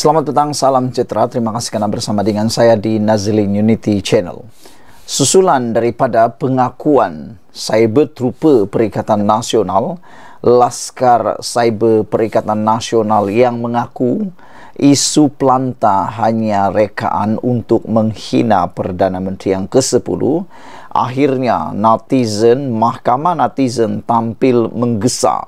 Selamat petang, salam citra. Terima kasih kerana bersama dengan saya di Nazlin Unity Channel. Susulan daripada pengakuan Cyber Trooper Perikatan Nasional, Laskar Cyber Perikatan Nasional yang mengaku isu pelanta hanya rekaan untuk menghina Perdana Menteri yang ke-10, akhirnya Natizen mahkamah Natizen tampil menggesa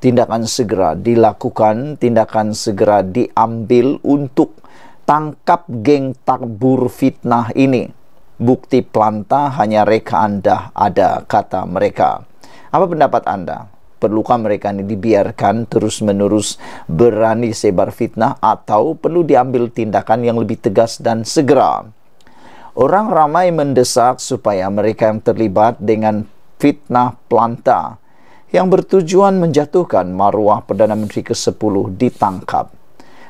tindakan segera dilakukan, tindakan segera diambil untuk tangkap geng takbur fitnah ini. Bukti planta hanya reka Anda ada, kata mereka. Apa pendapat Anda? Perlukah mereka ini dibiarkan terus-menerus berani sebar fitnah atau perlu diambil tindakan yang lebih tegas dan segera? Orang ramai mendesak supaya mereka yang terlibat dengan fitnah planta yang bertujuan menjatuhkan maruah Perdana Menteri ke-10 ditangkap.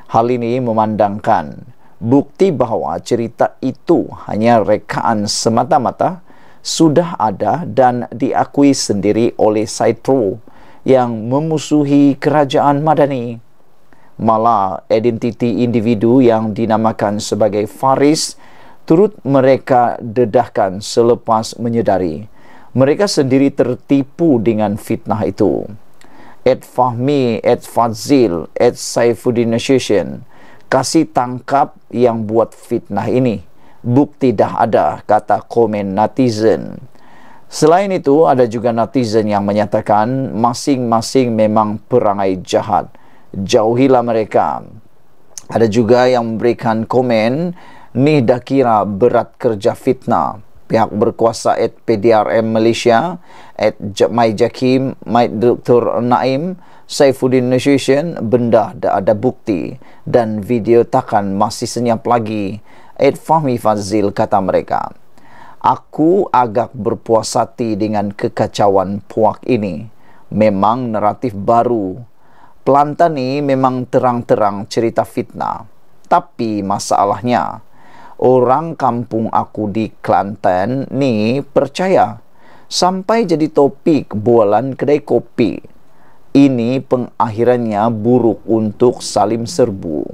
Hal ini memandangkan bukti bahawa cerita itu hanya rekaan semata-mata sudah ada dan diakui sendiri oleh Saitro yang memusuhi kerajaan Madani. Malah identiti individu yang dinamakan sebagai Faris turut mereka dedahkan selepas menyedari mereka sendiri tertipu dengan fitnah itu. Ed Fahmi, Ed Fazil, Ed Saifuddin Nasution, kasih tangkap yang buat fitnah ini. Bukti dah ada, kata komen netizen. Selain itu, ada juga netizen yang menyatakan masing-masing memang perangai jahat. Jauhilah mereka. Ada juga yang memberikan komen, ni dah kira berat kerja fitnah pihak berkuasa at PDRM Malaysia at Mai Jakim, Mai Dr. Naim, Saifuddin Nutrition, benda dah ada bukti dan video takkan masih senyap lagi at Fahmi Fazil kata mereka. Aku agak berpuas hati dengan kekacauan puak ini. Memang naratif baru. Pelantan ini memang terang-terang cerita fitnah. Tapi masalahnya, orang kampung aku di Kelantan nih percaya sampai jadi topik bualan kedai kopi. Ini pengakhirannya buruk untuk salim serbu.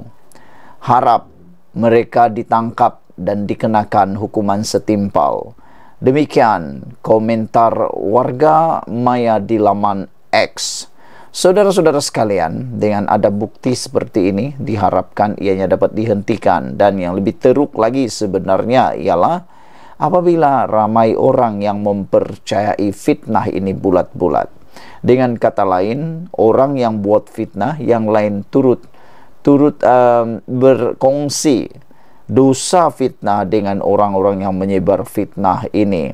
Harap mereka ditangkap dan dikenakan hukuman setimpal. Demikian komentar warga maya di laman X. Saudara-saudara sekalian, dengan ada bukti seperti ini, diharapkan ianya dapat dihentikan. Dan yang lebih teruk lagi sebenarnya ialah apabila ramai orang yang mempercayai fitnah ini bulat-bulat. Dengan kata lain, orang yang buat fitnah, yang lain turut turut um, berkongsi dosa fitnah dengan orang-orang yang menyebar fitnah ini.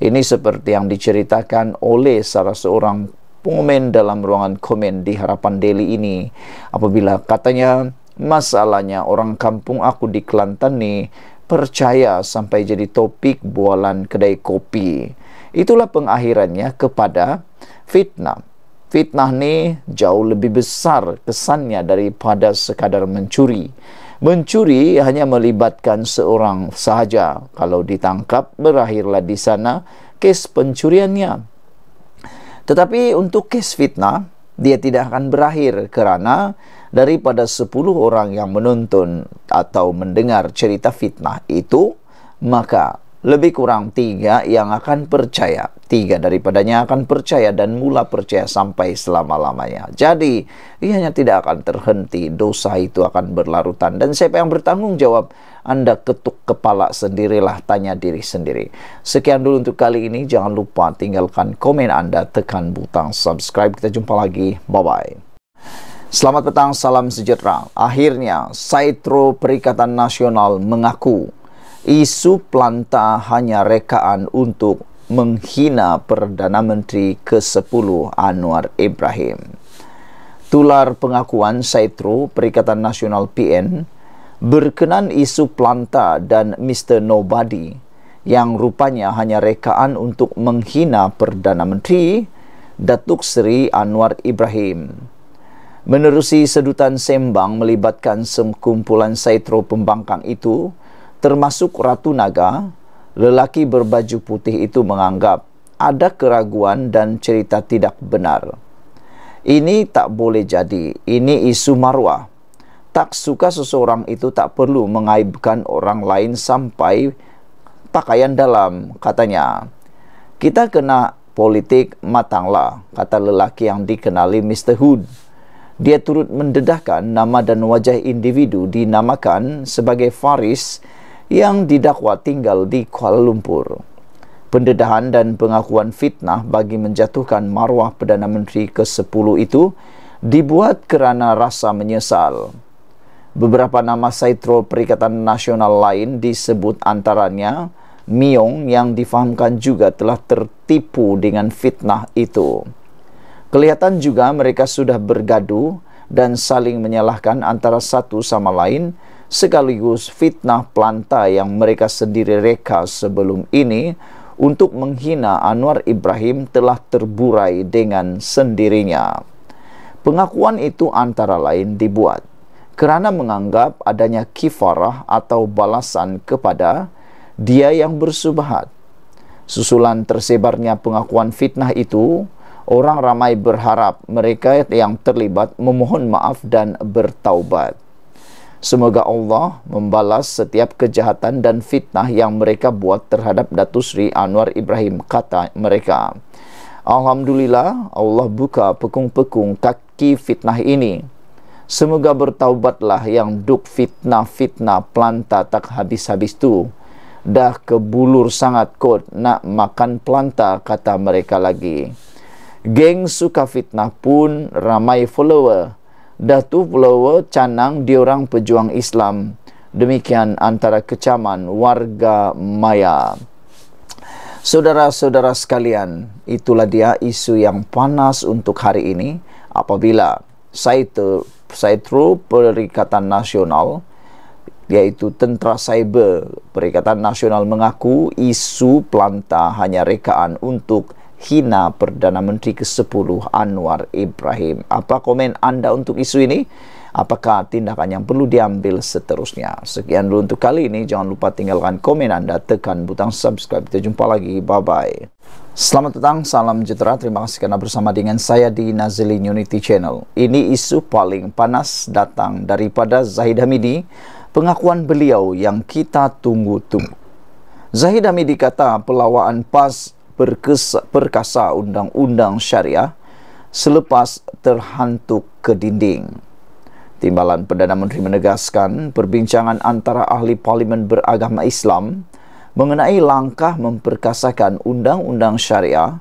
Ini seperti yang diceritakan oleh salah seorang pengumuman dalam ruangan komen di harapan daily ini apabila katanya masalahnya orang kampung aku di Kelantan ni percaya sampai jadi topik bualan kedai kopi itulah pengakhirannya kepada fitnah fitnah ni jauh lebih besar kesannya daripada sekadar mencuri mencuri hanya melibatkan seorang sahaja kalau ditangkap berakhirlah di sana kes pencuriannya tetapi untuk kes fitnah, dia tidak akan berakhir kerana daripada 10 orang yang menonton atau mendengar cerita fitnah itu, maka lebih kurang tiga yang akan percaya. Tiga daripadanya akan percaya dan mula percaya sampai selama-lamanya. Jadi, ianya tidak akan terhenti. Dosa itu akan berlarutan. Dan siapa yang bertanggung jawab? Anda ketuk kepala sendirilah, tanya diri sendiri. Sekian dulu untuk kali ini. Jangan lupa tinggalkan komen Anda, tekan butang subscribe. Kita jumpa lagi. Bye-bye. Selamat petang, salam sejahtera. Akhirnya, Saitro Perikatan Nasional mengaku isu pelanta hanya rekaan untuk menghina Perdana Menteri ke-10 Anwar Ibrahim. Tular pengakuan Saitro Perikatan Nasional PN berkenan isu pelanta dan Mr. Nobody yang rupanya hanya rekaan untuk menghina Perdana Menteri Datuk Seri Anwar Ibrahim. Menerusi sedutan sembang melibatkan sekumpulan Saitro pembangkang itu, termasuk Ratu Naga, lelaki berbaju putih itu menganggap ada keraguan dan cerita tidak benar. Ini tak boleh jadi, ini isu marwah. Tak suka seseorang itu tak perlu mengaibkan orang lain sampai pakaian dalam, katanya. Kita kena politik matanglah, kata lelaki yang dikenali Mr. Hood. Dia turut mendedahkan nama dan wajah individu dinamakan sebagai Faris Faris yang didakwa tinggal di Kuala Lumpur. Pendedahan dan pengakuan fitnah bagi menjatuhkan maruah Perdana Menteri ke-10 itu dibuat kerana rasa menyesal. Beberapa nama Saitro Perikatan Nasional lain disebut antaranya Miong yang difahamkan juga telah tertipu dengan fitnah itu. Kelihatan juga mereka sudah bergaduh dan saling menyalahkan antara satu sama lain sekaligus fitnah pelanta yang mereka sendiri reka sebelum ini untuk menghina Anwar Ibrahim telah terburai dengan sendirinya. Pengakuan itu antara lain dibuat kerana menganggap adanya kifarah atau balasan kepada dia yang bersubahat. Susulan tersebarnya pengakuan fitnah itu, orang ramai berharap mereka yang terlibat memohon maaf dan bertaubat. Semoga Allah membalas setiap kejahatan dan fitnah yang mereka buat terhadap Datu Sri Anwar Ibrahim kata mereka. Alhamdulillah Allah buka pekung-pekung kaki fitnah ini. Semoga bertaubatlah yang duk fitnah-fitnah planta tak habis-habis tu. Dah kebulur sangat kot nak makan planta kata mereka lagi. Geng suka fitnah pun ramai follower. Datu Pulau Canang diorang pejuang Islam. Demikian antara kecaman warga Maya. Saudara-saudara sekalian, itulah dia isu yang panas untuk hari ini apabila Saitu Saitru Perikatan Nasional yaitu Tentera Cyber Perikatan Nasional mengaku isu pelanta hanya rekaan untuk hina Perdana Menteri ke-10 Anwar Ibrahim. Apa komen anda untuk isu ini? Apakah tindakan yang perlu diambil seterusnya? Sekian dulu untuk kali ini. Jangan lupa tinggalkan komen anda, tekan butang subscribe. Kita jumpa lagi. Bye-bye. Selamat datang, salam sejahtera. Terima kasih kerana bersama dengan saya di Nazilin Unity Channel. Ini isu paling panas datang daripada Zahid Hamidi, pengakuan beliau yang kita tunggu-tunggu. Zahid Hamidi kata pelawaan PAS perkesa, perkasa undang-undang syariah selepas terhantuk ke dinding. Timbalan Perdana Menteri menegaskan perbincangan antara ahli parlimen beragama Islam mengenai langkah memperkasakan undang-undang syariah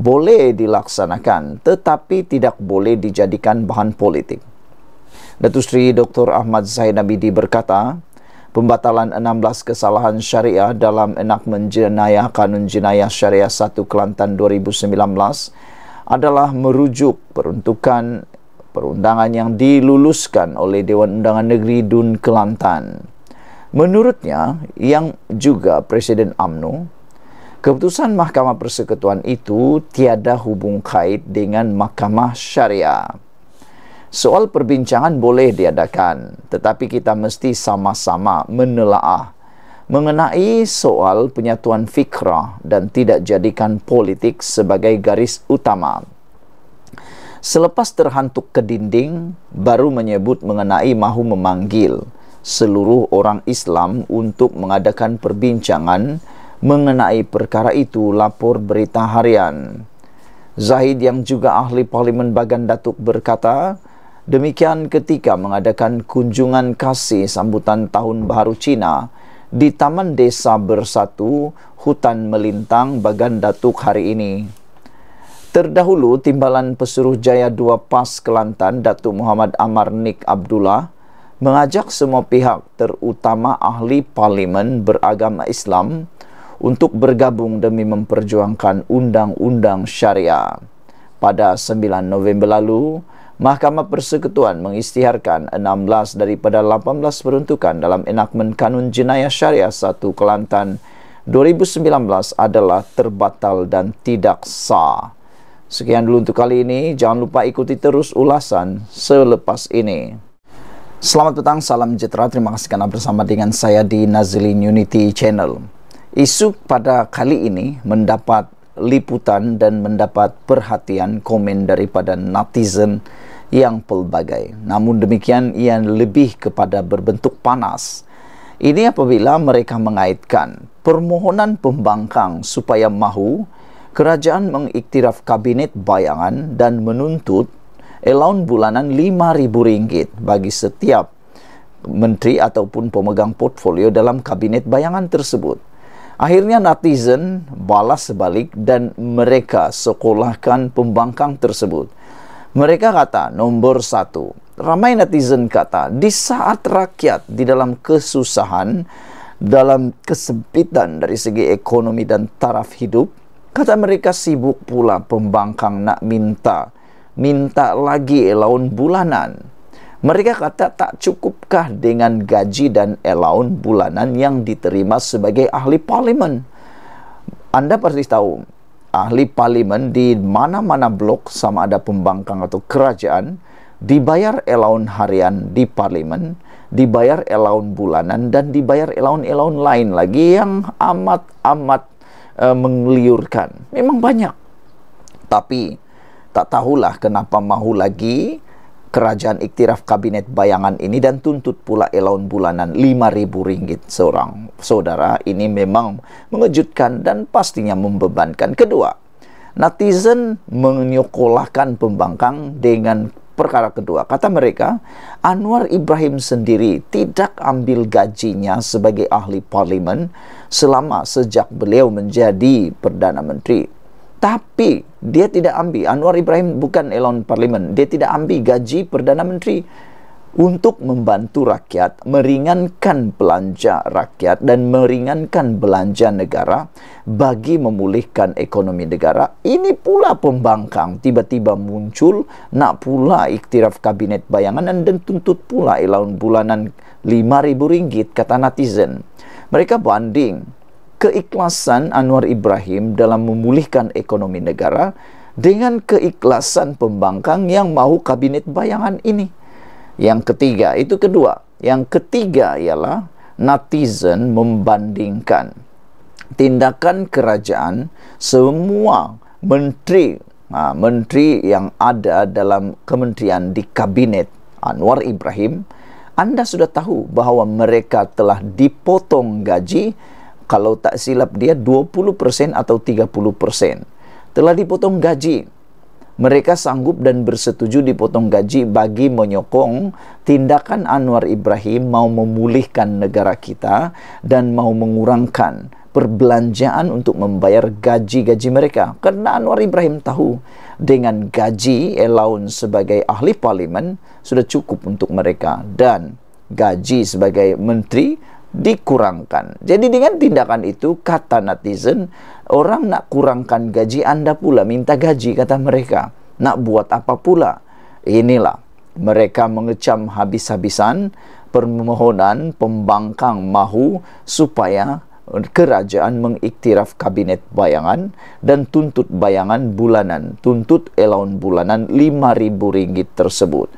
boleh dilaksanakan tetapi tidak boleh dijadikan bahan politik. Datuk Seri Dr. Ahmad Zainabidi berkata, pembatalan 16 kesalahan syariah dalam Enak Menjenayah Kanun Jenayah Syariah 1 Kelantan 2019 adalah merujuk peruntukan perundangan yang diluluskan oleh Dewan Undangan Negeri Dun Kelantan. Menurutnya, yang juga Presiden AMNO, keputusan Mahkamah Persekutuan itu tiada hubung kait dengan Mahkamah Syariah soal perbincangan boleh diadakan tetapi kita mesti sama-sama menelaah mengenai soal penyatuan fikrah dan tidak jadikan politik sebagai garis utama selepas terhantuk ke dinding baru menyebut mengenai mahu memanggil seluruh orang Islam untuk mengadakan perbincangan mengenai perkara itu lapor berita harian Zahid yang juga ahli parlimen Bagan Datuk berkata, Demikian ketika mengadakan kunjungan kasih sambutan tahun baru Cina di Taman Desa Bersatu, Hutan Melintang, Bagan Datuk hari ini. Terdahulu, Timbalan Pesuruh Jaya 2 PAS Kelantan, Datuk Muhammad Amar Nik Abdullah, mengajak semua pihak terutama ahli parlimen beragama Islam untuk bergabung demi memperjuangkan undang-undang syariah. Pada 9 November lalu, Mahkamah Persekutuan mengistiharkan 16 daripada 18 peruntukan dalam enakmen Kanun Jenayah Syariah 1 Kelantan 2019 adalah terbatal dan tidak sah. Sekian dulu untuk kali ini, jangan lupa ikuti terus ulasan selepas ini. Selamat petang, salam sejahtera, terima kasih kerana bersama dengan saya di Nazlin Unity Channel. Isu pada kali ini mendapat liputan dan mendapat perhatian komen daripada netizen yang pelbagai. Namun demikian ia lebih kepada berbentuk panas. Ini apabila mereka mengaitkan permohonan pembangkang supaya mahu kerajaan mengiktiraf kabinet bayangan dan menuntut elaun bulanan RM5,000 bagi setiap menteri ataupun pemegang portfolio dalam kabinet bayangan tersebut. Akhirnya netizen balas sebalik dan mereka sekolahkan pembangkang tersebut. Mereka kata nomor satu. Ramai netizen kata di saat rakyat di dalam kesusahan, dalam kesempitan dari segi ekonomi dan taraf hidup, kata mereka sibuk pula pembangkang nak minta. Minta lagi laun bulanan. Mereka kata tak cukupkah dengan gaji dan elaun bulanan yang diterima sebagai ahli parlimen? Anda pasti tahu, ahli parlimen di mana-mana blok sama ada pembangkang atau kerajaan dibayar elaun harian di parlimen, dibayar elaun bulanan dan dibayar elaun-elaun lain lagi yang amat-amat e, mengliurkan. Memang banyak. Tapi tak tahulah kenapa mahu lagi kerajaan iktiraf kabinet bayangan ini dan tuntut pula elaun bulanan lima ribu ringgit seorang saudara ini memang mengejutkan dan pastinya membebankan kedua netizen menyokolahkan pembangkang dengan perkara kedua kata mereka Anwar Ibrahim sendiri tidak ambil gajinya sebagai ahli parlimen selama sejak beliau menjadi perdana menteri tapi dia tidak ambil Anwar Ibrahim bukan elon parlimen dia tidak ambil gaji perdana menteri untuk membantu rakyat meringankan belanja rakyat dan meringankan belanja negara bagi memulihkan ekonomi negara ini pula pembangkang tiba-tiba muncul nak pula iktiraf kabinet bayangan dan tuntut pula elon bulanan 5000 ringgit kata netizen mereka banding keikhlasan Anwar Ibrahim dalam memulihkan ekonomi negara dengan keikhlasan pembangkang yang mahu kabinet bayangan ini. Yang ketiga, itu kedua. Yang ketiga ialah netizen membandingkan tindakan kerajaan semua menteri ha, menteri yang ada dalam kementerian di kabinet Anwar Ibrahim anda sudah tahu bahawa mereka telah dipotong gaji kalau tak silap dia 20% atau 30% telah dipotong gaji mereka sanggup dan bersetuju dipotong gaji bagi menyokong tindakan Anwar Ibrahim mau memulihkan negara kita dan mau mengurangkan perbelanjaan untuk membayar gaji-gaji mereka. Karena Anwar Ibrahim tahu dengan gaji Elaun sebagai ahli parlimen sudah cukup untuk mereka dan gaji sebagai menteri dikurangkan. Jadi dengan tindakan itu kata netizen, orang nak kurangkan gaji Anda pula, minta gaji kata mereka. Nak buat apa pula? Inilah mereka mengecam habis-habisan permohonan pembangkang mahu supaya kerajaan mengiktiraf kabinet bayangan dan tuntut bayangan bulanan, tuntut elaun bulanan RM5,000 tersebut.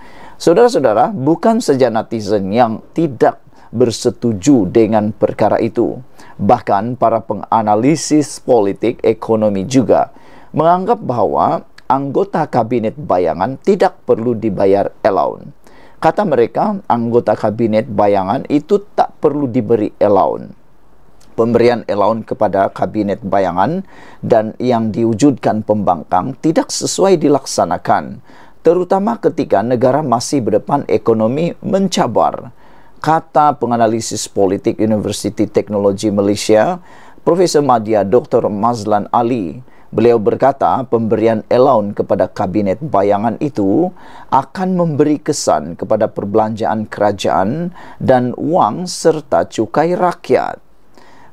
Saudara-saudara, bukan saja netizen yang tidak bersetuju dengan perkara itu. Bahkan para penganalisis politik ekonomi juga menganggap bahwa anggota kabinet bayangan tidak perlu dibayar allowance. Kata mereka, anggota kabinet bayangan itu tak perlu diberi allowance. pemberian elaun kepada kabinet bayangan dan yang diwujudkan pembangkang tidak sesuai dilaksanakan, terutama ketika negara masih berdepan ekonomi mencabar. kata penganalisis politik University Teknologi Malaysia, Profesor Madya Dr. Mazlan Ali. Beliau berkata pemberian allowance kepada kabinet bayangan itu akan memberi kesan kepada perbelanjaan kerajaan dan wang serta cukai rakyat.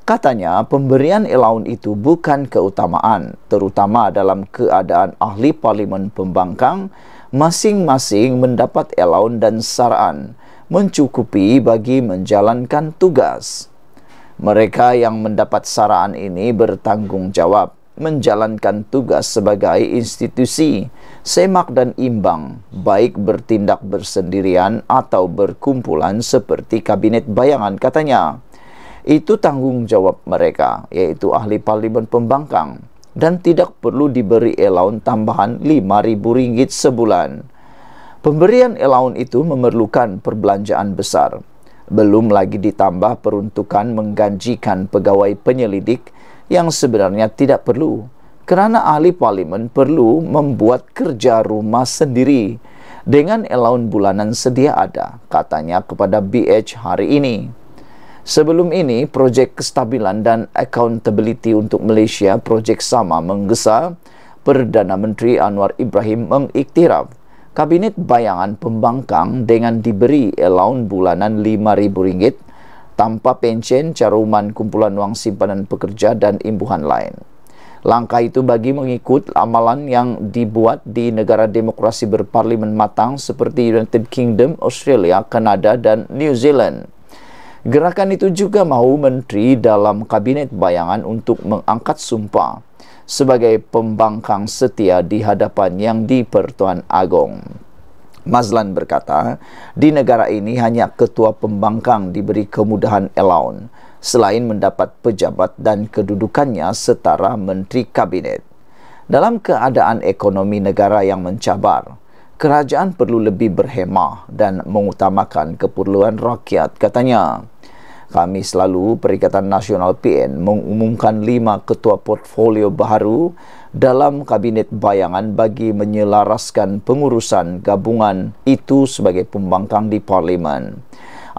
Katanya pemberian allowance itu bukan keutamaan terutama dalam keadaan ahli parlimen pembangkang masing-masing mendapat allowance dan saran mencukupi bagi menjalankan tugas. Mereka yang mendapat saran ini bertanggung jawab menjalankan tugas sebagai institusi, semak dan imbang, baik bertindak bersendirian atau berkumpulan seperti kabinet bayangan katanya. Itu tanggung jawab mereka, yaitu ahli parlimen pembangkang, dan tidak perlu diberi allowance tambahan rm ringgit sebulan. Pemberian allowance itu memerlukan perbelanjaan besar. Belum lagi ditambah peruntukan mengganjikan pegawai penyelidik yang sebenarnya tidak perlu kerana ahli parlimen perlu membuat kerja rumah sendiri dengan elaun bulanan sedia ada, katanya kepada BH hari ini. Sebelum ini, projek kestabilan dan accountability untuk Malaysia, projek sama menggesa, Perdana Menteri Anwar Ibrahim mengiktiraf Kabinet bayangan pembangkang dengan diberi allowance bulanan RM5,000 tanpa pencen caruman kumpulan wang simpanan pekerja dan imbuhan lain. Langkah itu bagi mengikut amalan yang dibuat di negara demokrasi berparlimen matang seperti United Kingdom, Australia, Kanada dan New Zealand. Gerakan itu juga mahu menteri dalam kabinet bayangan untuk mengangkat sumpah sebagai pembangkang setia di hadapan yang di Pertuan Agong, Mazlan berkata, di negara ini hanya ketua pembangkang diberi kemudahan elaun selain mendapat pejabat dan kedudukannya setara menteri kabinet. Dalam keadaan ekonomi negara yang mencabar, kerajaan perlu lebih berhemah dan mengutamakan keperluan rakyat, katanya. Kami selalu Perikatan Nasional PN mengumumkan lima ketua portfolio baru dalam kabinet bayangan bagi menyelaraskan pengurusan gabungan itu sebagai pembangkang di parlimen.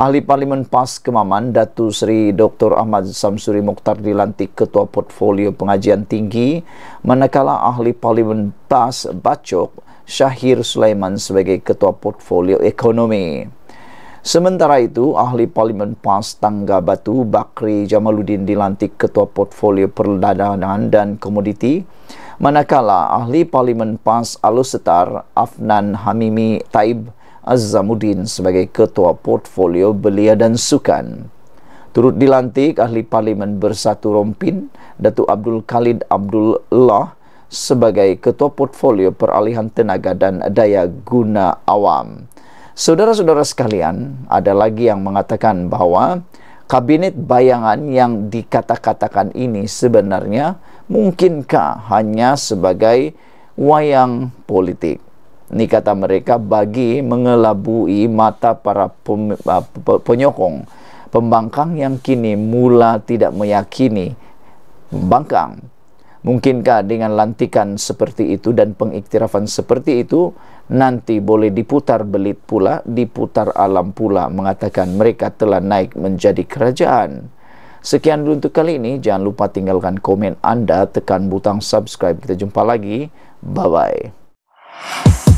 Ahli Parlimen PAS Kemaman, Datu Seri Dr. Ahmad Samsuri Mokhtar dilantik Ketua Portfolio Pengajian Tinggi, manakala Ahli Parlimen PAS Bacok, Syahir Sulaiman sebagai Ketua Portfolio Ekonomi. Sementara itu, ahli Parlimen PAS Tangga Batu Bakri Jamaluddin dilantik Ketua Portfolio Perdagangan dan Komoditi Manakala ahli Parlimen PAS Alusetar Afnan Hamimi Taib Azamuddin sebagai Ketua Portfolio Belia dan Sukan. Turut dilantik ahli Parlimen Bersatu Rompin Datuk Abdul Khalid Abdul lah sebagai Ketua Portfolio Peralihan Tenaga dan Daya Guna Awam. Saudara-saudara sekalian, ada lagi yang mengatakan bahwa kabinet bayangan yang dikata-katakan ini sebenarnya mungkinkah hanya sebagai wayang politik. Ini kata mereka bagi mengelabui mata para pem, uh, penyokong, pembangkang yang kini mula tidak meyakini pembangkang. Mungkinkah dengan lantikan seperti itu dan pengiktirafan seperti itu nanti boleh diputar belit pula, diputar alam pula mengatakan mereka telah naik menjadi kerajaan. Sekian dulu untuk kali ini, jangan lupa tinggalkan komen anda, tekan butang subscribe. Kita jumpa lagi. Bye-bye.